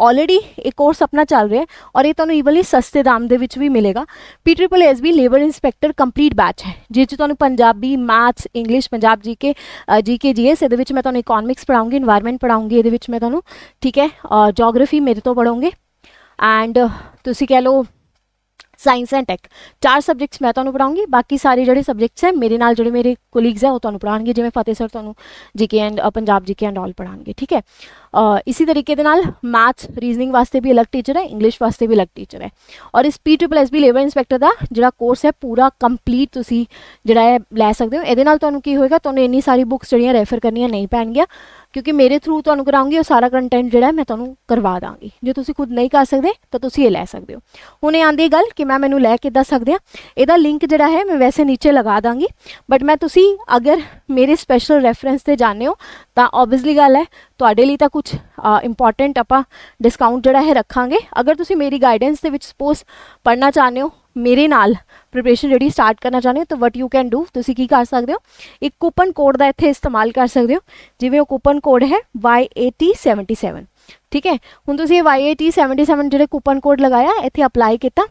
ਆਲਰੇਡੀ ਇੱਕ ਕੋਰਸ ਆਪਣਾ ਚੱਲ ਰਿਹਾ ਔਰ ਇਹ ਤੁਹਾਨੂੰ ਈਵਨਲੀ ਸਸਤੇ ਦਾਮ ਦੇ ਵਿੱਚ ਵੀ ਮਿਲੇਗਾ P triple S B labour inspector complete batch ਹੈ ਜਿਸ ਚ ਤੁਹਾਨੂੰ Punjabi maths English Punjab GK GK GS ਇਹਦੇ ਵਿੱਚ ਮੈਂ ਤੁਹਾਨੂੰ ਇਕਨੋਮਿਕਸ ਪੜਾਉਂਗੀ এনवायरमेंट ਪੜਾਉਂਗੀ ਇਹਦੇ ਵਿੱਚ ਮੈਂ ਤੁਹਾਨੂੰ ਠੀਕ ਹੈ ਜੀਓਗ੍ਰਾਫੀ ਮੇਰੇ ਤੋਂ ਪੜੋਗੇ ਐਂਡ ਤੁਸੀਂ ਕਹਿ ਲਓ ਸਾਇੰਸ ਐਂਡ ਟੈਕ ਚਾਰ ਸਬਜੈਕਟਸ ਮੈਂ ਤੁਹਾਨੂੰ ਪੜਾਉਂਗੀ ਬਾਕੀ ਸਾਰੇ ਜਿਹੜੇ ਸਬਜੈਕਟਸ ਹੈ ਮੇਰੇ ਨਾਲ ਜਿਹੜੇ ਮੇਰੇ ਕੋਲੀਗਸ ਹੈ ਉਹ ਤੁਹਾਨੂੰ ਪੜਾਉਣਗੇ ਜਿਵੇਂ ਫਤਿਹ ਸਰ ਤੁਹਾਨੂੰ GK and Punjab GK and all ਪੜਾਉਣਗੇ ਠੀਕ ਹੈ ਇਸੇ ਤਰੀਕੇ ਦੇ ਨਾਲ ਮੈਥ ਰੀਜ਼ਨਿੰਗ ਵਾਸਤੇ ਵੀ ਅਲੱਗ ਟੀਚਰ ਹੈ ਇੰਗਲਿਸ਼ ਵਾਸਤੇ ਵੀ ਅਲੱਗ ਟੀਚਰ ਹੈ ਔਰ ਇਸ ਪੀ ਟ੍ਰਿਪਲ ਐਸਬੀ ਇਨਸਪੈਕਟਰ ਦਾ ਜਿਹੜਾ ਕੋਰਸ ਹੈ ਪੂਰਾ ਕੰਪਲੀਟ ਤੁਸੀਂ ਜਿਹੜਾ ਹੈ ਲੈ ਸਕਦੇ ਹੋ ਇਹਦੇ ਨਾਲ ਤੁਹਾਨੂੰ ਕੀ ਹੋਏਗਾ ਤੁਹਾਨੂੰ ਇੰਨੀ ਸਾਰੀ ਬੁੱਕਸ ਜਿਹੜੀਆਂ ਰੈਫਰ ਕਰਨੀਆਂ ਨਹੀਂ ਪੈਣਗੀਆਂ ਕਿਉਂਕਿ ਮੇਰੇ ਥਰੂ ਤੁਹਾਨੂੰ ਕਰਾਉਂਗੀ ਉਹ ਸਾਰਾ ਕੰਟੈਂਟ ਜਿਹੜਾ ਮੈਂ ਤੁਹਾਨੂੰ ਕਰਵਾ ਦਾਂਗੀ ਜੇ ਤੁਸੀਂ ਖੁਦ ਨਹੀਂ ਕਰ ਸਕਦੇ ਤਾਂ ਤੁਸੀਂ ਇਹ ਲੈ ਸਕਦੇ ਹੋ ਹੁਣ ਇਹ ਆਂਦੀ ਗੱਲ ਕਿ ਮੈਂ ਮੈਨੂੰ ਲੈ ਕੇ ਦੱਸ ਸਕਦੇ ਆ ਇਹਦਾ ਲਿੰਕ ਜਿਹੜਾ ਹੈ ਮੈਂ ਵੈਸੇ ਨੀਚੇ ਲਗਾ ਦਾਂਗੀ ਬਟ ਮੈਂ ਤੁਸੀਂ ਅਗਰ ਮੇਰੇ ਸਪੈਸ਼ਲ ਰੈਫਰੈਂਸ ਤੇ ਜਾਣੇ ਹੋ ਤਾਂ ਆਬਵੀਅਸਲੀ ਗੱਲ ਹੈ ਤੁਹਾਡੇ ਲਈ ਤਾਂ ਕੁਝ ਇੰਪੋਰਟੈਂਟ ਆਪਾਂ ਡਿਸਕਾਊਂਟ ਜਿਹੜਾ ਹੈ ਰੱਖਾਂਗੇ ਅਗਰ ਤੁਸੀਂ ਮੇਰੀ ਗਾਈਡੈਂਸ ਦੇ ਵਿੱਚ ਸਪੋਜ਼ ਪੜਨਾ ਚਾਹੁੰਦੇ ਹੋ ਮੇਰੇ ਨਾਲ ਪ੍ਰੀਪਰੇਸ਼ਨ ਜਿਹੜੀ ਸਟਾਰਟ ਕਰਨਾ ਚਾਹੁੰਦੇ ਹੋ ਤਾਂ ਵਟ ਯੂ ਕੈਨ ਡੂ ਤੁਸੀਂ ਕੀ ਕਰ ਸਕਦੇ ਹੋ ਇੱਕ ਕੂਪਨ ਕੋਡ ਦਾ ਇੱਥੇ ਇਸਤੇਮਾਲ ਕਰ ਸਕਦੇ ਹੋ ਜਿਵੇਂ ਉਹ ਕੂਪਨ ਕੋਡ ਹੈ YAT77 ਠੀਕ ਹੈ ਹੁਣ ਤੁਸੀਂ ਇਹ YAT77 ਜਿਹੜੇ ਕੂਪਨ ਕੋਡ ਲਗਾਇਆ ਇੱਥੇ ਅਪਲਾਈ ਕੀਤਾ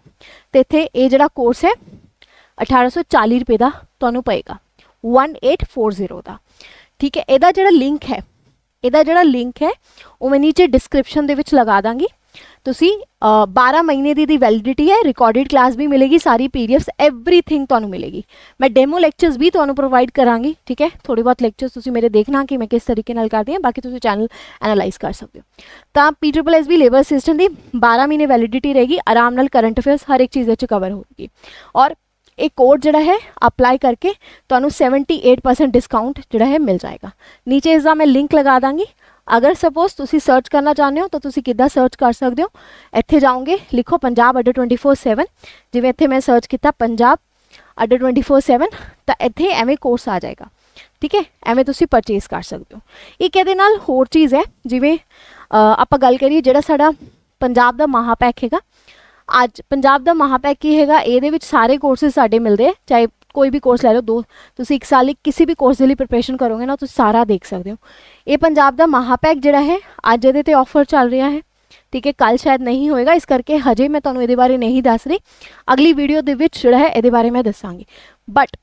ਤੇ ਇੱਥੇ ਇਹ ਜਿਹੜਾ ਕੋਰਸ ਹੈ 1840 ਰੁਪਏ ਦਾ ਤੁਹਾਨੂੰ ਪਏਗਾ 1840 ਦਾ ਠੀਕ ਹੈ ਇਹਦਾ ਜਿਹੜਾ ਲਿੰਕ ਹੈ ਇਹਦਾ ਜਿਹੜਾ ਲਿੰਕ ਹੈ ਉਹ ਮੈਂ ਨੀਚੇ ਡਿਸਕ੍ਰਿਪਸ਼ਨ ਦੇ ਵਿੱਚ ਲਗਾ ਦਾਂਗੀ ਤੁਸੀਂ 12 ਮਹੀਨੇ ਦੀ ਦੀ ਵੈਲਿਡਿਟੀ ਹੈ ਰਿਕਾਰਡਡ ਕਲਾਸ ਵੀ ਮਿਲੇਗੀ ਸਾਰੀ ਪੀਡੀਐਫਸ एवरीथिंग ਤੁਹਾਨੂੰ ਮਿਲੇਗੀ ਮੈਂ ਡੈਮੋ ਲੈਕਚਰਸ ਵੀ ਤੁਹਾਨੂੰ ਪ੍ਰੋਵਾਈਡ ਕਰਾਂਗੀ ਠੀਕ ਹੈ ਥੋੜੇ ਬਹੁਤ ਲੈਕਚਰਸ ਤੁਸੀਂ ਮੇਰੇ ਦੇਖਣਾ ਕਿ ਮੈਂ ਕਿਸ ਤਰੀਕੇ ਨਾਲ ਕਰਦੀ ਹਾਂ ਬਾਕੀ ਤੁਸੀਂ ਚੈਨਲ ਐਨਾਲਾਈਜ਼ ਕਰ ਸਕਦੇ ਹੋ ਤਾਂ ਪੀਟਰਪਲਐਸ ਵੀ ਲੇਬਰ ਸਿਸਟਮ ਦੀ 12 ਮਹੀਨੇ ਵੈਲਿਡਿਟੀ ਰਹੇਗੀ ਆਰਾਮ ਨਾਲ ਕਰੰਟ ਅਫੇਅਰਸ ਹਰ ਇੱਕ ਚੀਜ਼ ਵਿੱਚ ਕਵਰ ਹੋਊਗੀ ਔਰ ਇਹ ਕੋਡ ਜਿਹੜਾ ਹੈ ਅਪਲਾਈ ਕਰਕੇ ਤੁਹਾਨੂੰ 78% ਡਿਸਕਾਊਂਟ ਜਿਹੜਾ ਹੈ ਮਿਲ ਜਾਏਗਾ ਨੀਚੇ ਇਸ ਦਾ ਮੈਂ ਲਿੰਕ ਲਗਾ ਦਾਂਗੀ ਅਗਰ ਸਪੋਜ਼ ਤੁਸੀਂ ਸਰਚ ਕਰਨਾ ਚਾਹੁੰਦੇ ਹੋ ਤਾਂ ਤੁਸੀਂ ਕਿੱਦਾਂ ਸਰਚ ਕਰ ਸਕਦੇ ਹੋ ਇੱਥੇ ਜਾਓਗੇ ਲਿਖੋ ਪੰਜਾਬ ਅਡਰ 24/7 ਜਿਵੇਂ ਇੱਥੇ ਮੈਂ ਸਰਚ ਕੀਤਾ ਪੰਜਾਬ ਅਡਰ 24/7 ਤਾਂ ਇੱਥੇ ਐਵੇਂ ਕੋਰਸ ਆ ਜਾਏਗਾ ਠੀਕ ਹੈ ਐਵੇਂ ਤੁਸੀਂ ਪਰਚੇਸ ਕਰ ਸਕਦੇ ਹੋ ਇੱਕ ਇਹਦੇ ਨਾਲ ਹੋਰ ਚੀਜ਼ ਹੈ ਜਿਵੇਂ ਆਪਾਂ ਗੱਲ ਕਰੀਏ ਜਿਹੜਾ ਸਾਡਾ ਪੰਜਾਬ ਦਾ ਮਹਾਪੈਕ ਹੈਗਾ ਅੱਜ ਪੰਜਾਬ ਦਾ ਮਹਾਪੈਕ ਕੀ ਹੈਗਾ ਇਹਦੇ ਵਿੱਚ ਸਾਰੇ ਕੋਰਸਸ ਸਾਡੇ ਮਿਲਦੇ ਚਾਹੇ ਕੋਈ ਵੀ ਕੋਰਸ ਲੈ ਲਓ ਦੋ ਤੁਸੀਂ ਇੱਕ ਸਾਲ ਲਈ ਕਿਸੇ ਵੀ ਕੋਰਸ ਦੇ ਲਈ ਪ੍ਰੈਪਰੇਸ਼ਨ ਕਰੋਗੇ ਨਾ ਤੁਸੀਂ ਸਾਰਾ ਦੇਖ ਸਕਦੇ ਹੋ ਇਹ ਪੰਜਾਬ ਦਾ ਮਹਾਪੈਕ ਜਿਹੜਾ ਹੈ ਅੱਜ ਇਹਦੇ ਤੇ ਆਫਰ ਚੱਲ ਰਿਹਾ ਹੈ ਠੀਕ ਹੈ ਕੱਲ ਸ਼ਾਇਦ ਨਹੀਂ ਹੋਏਗਾ ਇਸ ਕਰਕੇ ਹਜੇ ਮੈਂ ਤੁਹਾਨੂੰ ਇਹਦੇ ਬਾਰੇ ਨਹੀਂ ਦੱਸ ਰਹੀ ਅਗਲੀ ਵੀਡੀਓ ਦੇ ਵਿੱਚ ਜਿਹੜਾ ਹੈ ਇਹਦੇ ਬਾਰੇ ਮੈਂ ਦੱਸਾਂਗੀ ਬਟ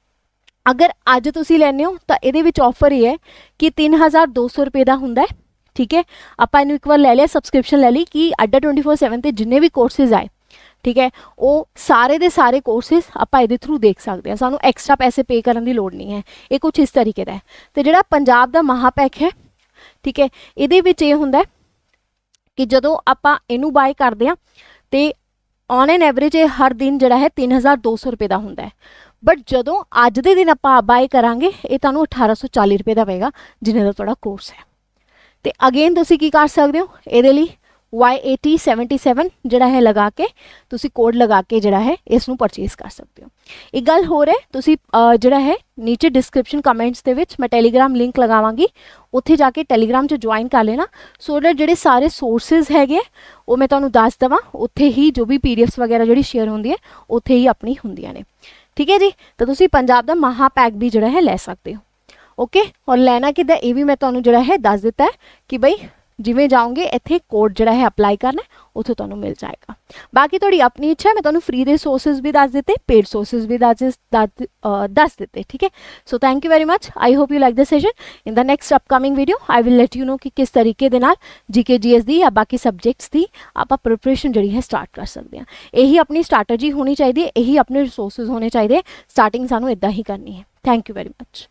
ਅਗਰ ਅੱਜ ਤੁਸੀਂ ਲੈਣੇ ਹੋ ਤਾਂ ਇਹਦੇ ਵਿੱਚ ਆਫਰ ਇਹ ਹੈ ਕਿ 3200 ਰੁਪਏ ਦਾ ਹੁੰਦਾ ਹੈ ਠੀਕ ਹੈ ਆਪਾਂ ਇਹਨੂੰ ਇੱਕ ਵਾਰ ਲੈ ਲਿਆ ਸਬਸਕ੍ਰਿਪਸ਼ਨ ਲੈ ਲਈ ਕਿ ਅੱਡਾ 24/7 ਤੇ ਜਿੰਨੇ ਵੀ ਕੋਰਸਸ ਆਏ ਠੀਕ ਹੈ ਉਹ ਸਾਰੇ ਦੇ ਸਾਰੇ ਕੋਰਸਸ ਆਪਾਂ ਇਹਦੇ ਥਰੂ ਦੇਖ ਸਕਦੇ ਆ ਸਾਨੂੰ ਐਕਸਟਰਾ ਪੈਸੇ ਪੇ ਕਰਨ ਦੀ ਲੋੜ ਨਹੀਂ ਹੈ ਇਹ ਕੁਝ ਇਸ ਤਰੀਕੇ ਦਾ ਹੈ ਤੇ ਜਿਹੜਾ ਪੰਜਾਬ ਦਾ ਮਹਾਪੈਕ ਹੈ ਠੀਕ ਹੈ ਇਹਦੇ ਵਿੱਚ ਇਹ ਹੁੰਦਾ ਕਿ ਜਦੋਂ ਆਪਾਂ ਇਹਨੂੰ ਬਾਈ ਕਰਦੇ ਆ ਤੇ ਔਨ ਐਨ ਐਵਰੇਜ ਇਹ ਹਰ ਦਿਨ ਜਿਹੜਾ ਹੈ 3200 ਰੁਪਏ ਦਾ ਹੁੰਦਾ ਹੈ ਬਟ ਜਦੋਂ ਅੱਜ ਦੇ ਦਿਨ ਆਪਾਂ ਬਾਈ ਕਰਾਂਗੇ ਇਹ ਤੁਹਾਨੂੰ 1840 ਰੁਪਏ ਦਾ ਪਵੇਗਾ ਜਿਨੇ ਦਾ ਤੁਹਾਡਾ ਕੋਰਸ ਹੈ ਤੇ ਅਗੇਨ ਤੁਸੀਂ ਕੀ ਕਰ ਸਕਦੇ ਹੋ ਇਹਦੇ ਲਈ YAT77 ਜਿਹੜਾ ਹੈ ਲਗਾ ਕੇ ਤੁਸੀਂ ਕੋਡ ਲਗਾ ਕੇ ਜਿਹੜਾ ਹੈ ਇਸ ਨੂੰ ਪਰਚੇਸ ਕਰ ਸਕਦੇ ਹੋ ਇੱਕ ਗੱਲ ਹੋਰ ਹੈ ਤੁਸੀਂ ਜਿਹੜਾ ਹੈ ਨੀਚੇ ਡਿਸਕ੍ਰਿਪਸ਼ਨ ਕਮੈਂਟਸ ਦੇ ਵਿੱਚ ਮੈਂ ਟੈਲੀਗ੍ਰam ਲਿੰਕ ਲਗਾਵਾਂਗੀ ਉੱਥੇ ਜਾ ਕੇ ਟੈਲੀਗ੍ਰam 'ਚ ਜੁਆਇਨ ਕਰ ਲੈਣਾ ਸੋ ਦੈਟ ਜਿਹੜੇ ਸਾਰੇ ਸੋਰਸਸ ਹੈਗੇ ਉਹ ਮੈਂ ਤੁਹਾਨੂੰ ਦੱਸ ਦਵਾਂ ਉੱਥੇ ਹੀ ਜੋ ਵੀ ਪੀਡੀਐਫਸ ਵਗੈਰਾ ਜਿਹੜੀ ਸ਼ੇਅਰ ਹੁੰਦੀ ਹੈ ਉੱਥੇ ਹੀ ਆਪਣੀ ਹੁੰਦੀਆਂ ਨੇ ਠੀਕ ਹੈ ਜੀ ਤਾਂ ਤੁਸੀਂ ਪੰਜਾਬ ਦਾ ਮਹਾ ਪੈਕ ਵੀ ਜਿਹੜਾ ਹੈ ਲੈ ਸਕਦੇ ਹੋ ਓਕੇ ਔਰ ਲੈਣਾ ਕਿਦਾ ਇਹ ਵੀ ਮੈਂ ਤੁਹਾਨੂੰ ਜਿਹੜਾ ਹੈ ਦੱਸ ਦਿੱਤਾ ਹੈ ਕਿ ਬਈ ਜਿਵੇਂ ਜਾਓਗੇ ਇੱਥੇ ਕੋਡ ਜਿਹੜਾ ਹੈ ਅਪਲਾਈ ਕਰਨਾ ਉੱਥੇ ਤੁਹਾਨੂੰ ਮਿਲ ਜਾਏਗਾ ਬਾਕੀ ਤੁਹਾਡੀ ਆਪਣੀ ਇੱਛਾ ਮੈਂ ਤੁਹਾਨੂੰ ਫ੍ਰੀ ਦੇ ਸੋਰਸਸ ਵੀ ਦੱਸ ਦਿੱਤੇ ਪੇਡ ਸੋਰਸਸ ਵੀ ਦੱਸ ਦੱਸ ਦਿੱਤੇ ਠੀਕ ਹੈ so thank you very much I hope you like this session in the next upcoming video I will let you know ਕਿ ਕਿਸ ਤਰੀਕੇ ਦੇ ਨਾਲ ਜੀਕੇ ਜੀਐਸ ਦੀ ਜਾਂ ਬਾਕੀ ਸਬਜੈਕਟਸ ਦੀ ਆਪਾਂ ਪ੍ਰਿਪਰੇਸ਼ਨ ਜਿਹੜੀ ਹੈ ਸਟਾਰਟ ਕਰ ਸਕਦੇ ਹਾਂ ਇਹੀ ਆਪਣੀ ਸਟ੍ਰੈਟਜੀ ਹੋਣੀ ਚਾਹੀਦੀ ਹੈ ਇਹੀ ਆਪਣੇ ਰਿਸੋਰਸਸ ਹੋਣੇ ਚਾਹੀਦੇ ਸਟਾਰਟਿੰਗ ਸਾਨੂੰ ਇਦਾਂ ਹੀ ਕਰਨੀ ਹੈ ਥੈਂਕ ਯੂ ਵੈਰੀ ਮੱਚ